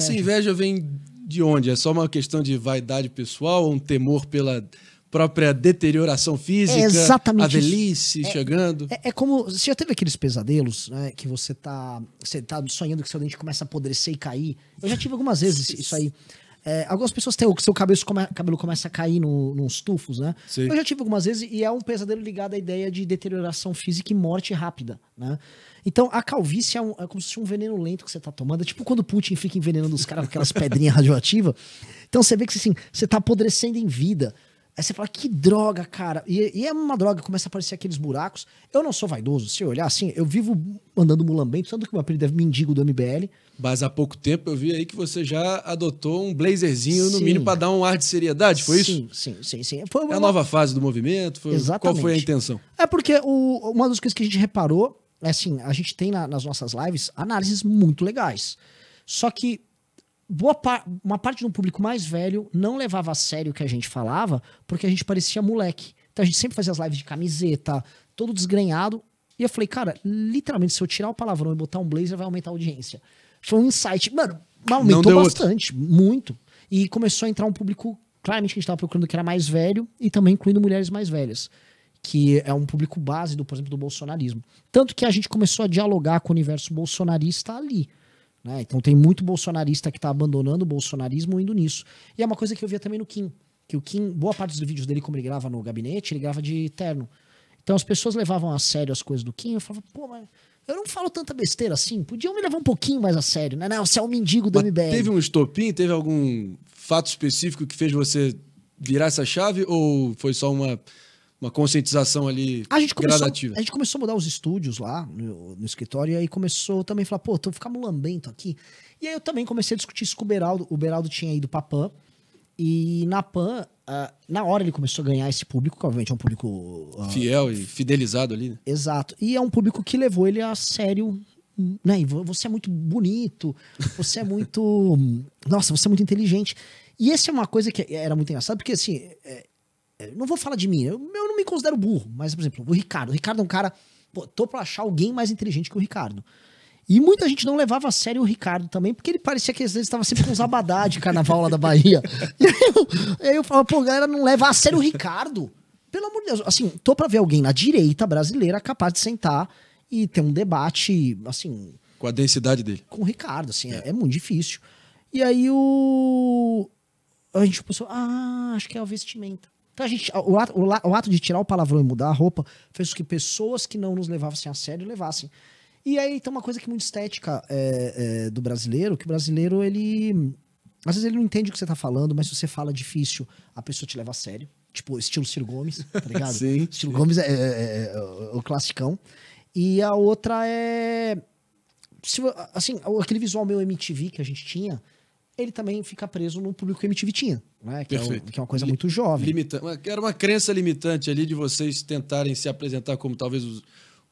Essa inveja vem de onde? É só uma questão de vaidade pessoal, um temor pela própria deterioração física, é exatamente a velhice é, chegando. É, é, como você já teve aqueles pesadelos, né, que você tá, você tá sonhando que seu dente começa a apodrecer e cair. Eu já tive algumas vezes isso aí. É, algumas pessoas têm o seu cabelo, come, cabelo começa a cair no, nos tufos, né? Sim. Eu já tive algumas vezes e é um pesadelo ligado à ideia de deterioração física e morte rápida, né? Então a calvície é, um, é como se fosse um veneno lento que você tá tomando. É tipo quando Putin fica envenenando os caras com aquelas pedrinhas radioativas. Então você vê que assim, você tá apodrecendo em vida. Aí você fala, que droga, cara. E, e, é uma droga, começa a aparecer aqueles buracos. Eu não sou vaidoso, se eu olhar assim, eu vivo andando mulambento, tanto que meu apelido é mendigo do MBL. Mas há pouco tempo eu vi aí que você já adotou um blazerzinho, sim. no mínimo, para dar um ar de seriedade, foi sim, isso? Sim, sim, sim. Foi uma... É a nova fase do movimento? Foi... Exatamente. Qual foi a intenção? É porque o, uma das coisas que a gente reparou, é assim, a gente tem na, nas nossas lives análises muito legais. Só que boa uma parte do público mais velho não levava a sério o que a gente falava, porque a gente parecia moleque. Então a gente sempre fazia as lives de camiseta, todo desgrenhado. E eu falei, cara, literalmente, se eu tirar o palavrão e botar um blazer, vai aumentar a audiência. Foi um insight. Mano, aumentou bastante, outro. muito. E começou a entrar um público, claramente, que a gente estava procurando que era mais velho, e também incluindo mulheres mais velhas. Que é um público base, do, por exemplo, do bolsonarismo. Tanto que a gente começou a dialogar com o universo bolsonarista ali né? Então tem muito bolsonarista que está abandonando o bolsonarismo indo nisso. E é uma coisa que eu via também no Kim. Que o Kim, boa parte dos vídeos dele, como ele grava no gabinete, ele grava de terno. Então as pessoas levavam a sério as coisas do Kim. Eu falava, pô, mas eu não falo tanta besteira assim. Podiam me levar um pouquinho mais a sério, né? Não, você é um mendigo do MBL. Teve um estopim? Teve algum fato específico que fez você virar essa chave? Ou foi só uma uma conscientização ali a gente começou, gradativa. A gente começou a mudar os estúdios lá no, no escritório e aí começou também a falar, pô, tô ficando lambento aqui. E aí eu também comecei a discutir isso com o Beraldo. O Beraldo tinha ido pra PAN. E na PAN, uh, na hora ele começou a ganhar esse público, que obviamente é um público. Uh, Fiel e fidelizado ali, né? Exato. E é um público que levou ele a sério. Né? você é muito bonito, você é muito. nossa, você é muito inteligente. E essa é uma coisa que era muito engraçada, porque assim, é, é, não vou falar de mim, eu, eu não me considero burro, mas, por exemplo, o Ricardo. O Ricardo é um cara. Pô, tô pra achar alguém mais inteligente que o Ricardo. E muita gente não levava a sério o Ricardo também, porque ele parecia que às vezes estava sempre com os abadá de carnaval lá da Bahia. E aí eu, aí eu falava, pô, galera, não leva a sério o Ricardo. Pelo amor de Deus, assim, tô pra ver alguém na direita brasileira capaz de sentar e ter um debate, assim. Com a densidade dele. Com o Ricardo, assim, é, é muito difícil. E aí o. A gente pensou, ah, acho que é a vestimenta. Então a gente, o ato, o, ato de tirar o palavrão e mudar a roupa fez com que pessoas que não nos levassem a sério levassem. E aí tem uma coisa que é muito estética é, é, do brasileiro, que o brasileiro, ele. Às vezes ele não entende o que você tá falando, mas se você fala difícil, a pessoa te leva a sério. Tipo, estilo Ciro Gomes, tá ligado? Sim. Estilo Gomes é, é, é, é o classicão. E a outra é. assim, aquele visual meu MTV que a gente tinha ele também fica preso no público que a MTV tinha, né? Que, é, que é, uma coisa muito jovem. Limita era uma crença limitante ali de vocês tentarem se apresentar como talvez os,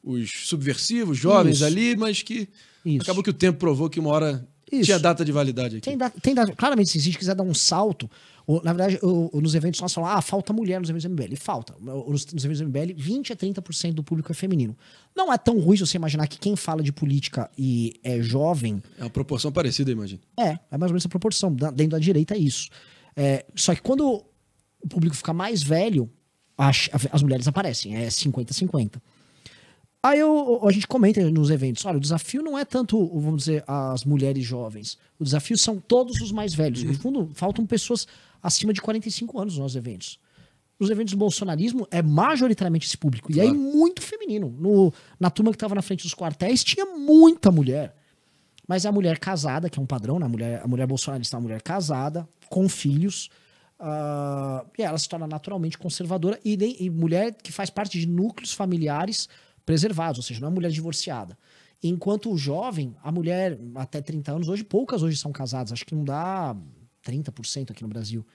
os subversivos, jovens Isso. ali, mas que Isso. acabou que o tempo provou que uma hora isso. Tinha data de validade aqui. Tem, data, tem da, claramente, se a gente quiser dar um salto, ou, na verdade, nos eventos nós falamos, ah, falta mulher nos eventos do MBL. Falta. Nos, nos eventos do MBL, 20 a 30% do público é feminino. Não é tão ruim se você imaginar que quem fala de política e é jovem. É uma proporção parecida, imagina. É, é mais ou menos a proporção. Dentro da direita é isso. É, só que quando o público fica mais velho, as, as mulheres aparecem. É 50-50. Aí eu, a gente comenta nos eventos, olha, o desafio não é tanto, vamos dizer, as mulheres jovens. O desafio são todos os mais velhos. No uhum. fundo, faltam pessoas acima de 45 anos nos eventos. Nos eventos do bolsonarismo é majoritariamente esse público. E aí muito feminino. No, na turma que estava na frente dos quartéis tinha muita mulher. Mas a mulher casada, que é um padrão, né? a, mulher, a mulher bolsonarista é uma mulher casada, com filhos. Uh, e ela se torna naturalmente conservadora. E, e mulher que faz parte de núcleos familiares preservados, ou seja, não é mulher divorciada. Enquanto o jovem, a mulher até 30 anos, hoje poucas hoje são casadas, acho que não dá 30% aqui no Brasil.